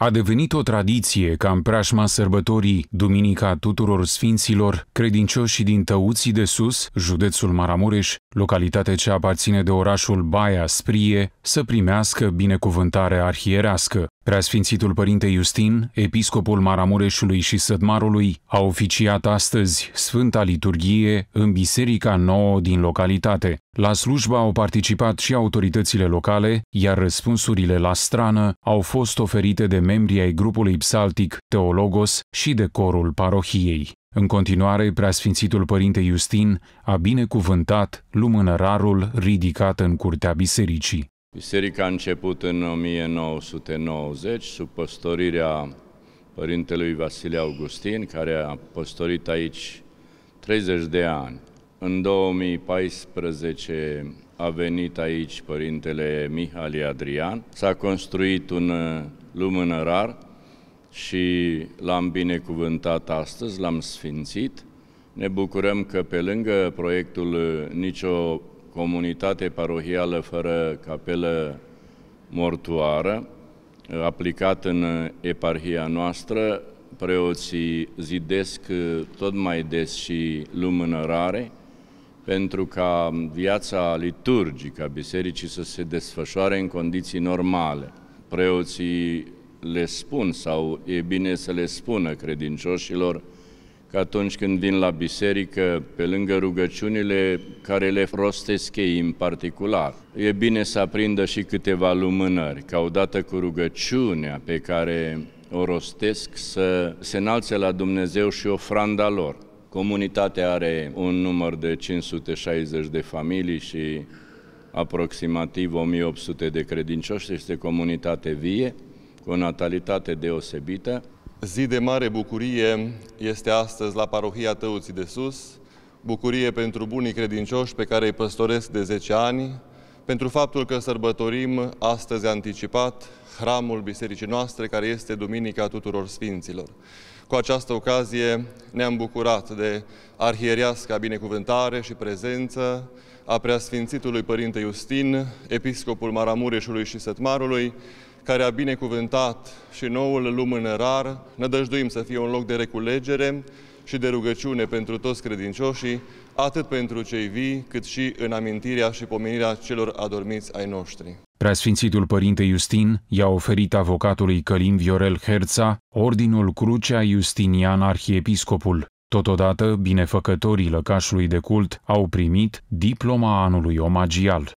A devenit o tradiție ca în preajma sărbătorii Duminica tuturor Sfinților, credincioșii din Tăuții de Sus, județul Maramureș, localitate ce aparține de orașul Baia Sprie, să primească binecuvântare arhierească. Preasfințitul Părinte Iustin, episcopul Maramureșului și Sădmarului, a oficiat astăzi Sfânta Liturghie în Biserica Nouă din localitate. La slujba au participat și autoritățile locale, iar răspunsurile la strană au fost oferite de membrii ai grupului psaltic Teologos și de corul parohiei. În continuare, preasfințitul Părinte Iustin a binecuvântat lumânărarul ridicat în curtea bisericii. Biserica a început în 1990 sub păstorirea Părintelui Vasile Augustin, care a păstorit aici 30 de ani. În 2014 a venit aici Părintele Mihali Adrian, s-a construit un uh, lumânărar și l-am binecuvântat astăzi, l-am sfințit. Ne bucurăm că pe lângă proiectul uh, Nicio comunitate parohială fără capelă mortuară, aplicat în eparhia noastră, preoții zidesc tot mai des și lumânărare, pentru ca viața liturgică a bisericii să se desfășoare în condiții normale. Preoții le spun sau e bine să le spună credincioșilor că atunci când vin la biserică, pe lângă rugăciunile care le rostesc ei în particular, e bine să aprindă și câteva lumânări, ca odată cu rugăciunea pe care o rostesc să se înalțe la Dumnezeu și ofranda lor. Comunitatea are un număr de 560 de familii și aproximativ 1800 de credincioși, este comunitate vie, cu o natalitate deosebită, Zi de mare bucurie este astăzi la parohia Tăuții de Sus, bucurie pentru bunii credincioși pe care îi păstoresc de 10 ani, pentru faptul că sărbătorim astăzi anticipat hramul bisericii noastre, care este Duminica tuturor Sfinților. Cu această ocazie ne-am bucurat de arhierească binecuvântare și prezență a preasfințitului Părinte Iustin, episcopul Maramureșului și Sătmarului, care a binecuvântat și noul lumânărar, nădăjduim să fie un loc de reculegere și de rugăciune pentru toți credincioșii, atât pentru cei vii, cât și în amintirea și pomenirea celor adormiți ai noștri. Preasfințitul Părinte Iustin i-a oferit avocatului Călim Viorel Herța Ordinul Crucea Justinian Arhiepiscopul. Totodată, binefăcătorii lăcașului de cult au primit diploma anului omagial.